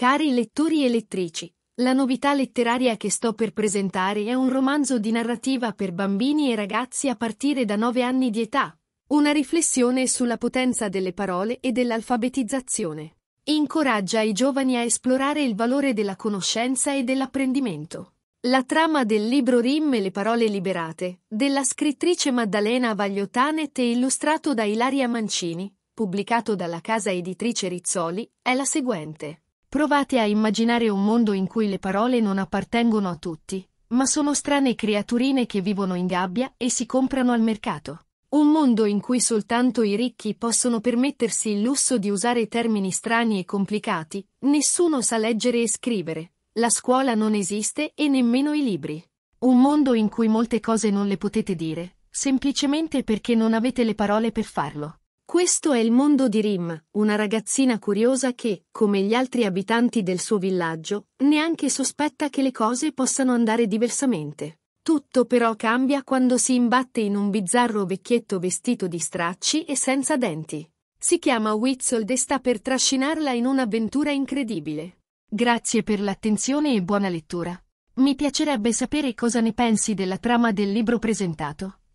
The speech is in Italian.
Cari lettori e lettrici, la novità letteraria che sto per presentare è un romanzo di narrativa per bambini e ragazzi a partire da 9 anni di età. Una riflessione sulla potenza delle parole e dell'alfabetizzazione. Incoraggia i giovani a esplorare il valore della conoscenza e dell'apprendimento. La trama del libro Rim e le parole liberate, della scrittrice Maddalena Vagliotanet e illustrato da Ilaria Mancini, pubblicato dalla casa editrice Rizzoli, è la seguente. Provate a immaginare un mondo in cui le parole non appartengono a tutti, ma sono strane creaturine che vivono in gabbia e si comprano al mercato. Un mondo in cui soltanto i ricchi possono permettersi il lusso di usare termini strani e complicati, nessuno sa leggere e scrivere, la scuola non esiste e nemmeno i libri. Un mondo in cui molte cose non le potete dire, semplicemente perché non avete le parole per farlo. Questo è il mondo di Rim, una ragazzina curiosa che, come gli altri abitanti del suo villaggio, neanche sospetta che le cose possano andare diversamente. Tutto però cambia quando si imbatte in un bizzarro vecchietto vestito di stracci e senza denti. Si chiama Witzold e sta per trascinarla in un'avventura incredibile. Grazie per l'attenzione e buona lettura. Mi piacerebbe sapere cosa ne pensi della trama del libro presentato.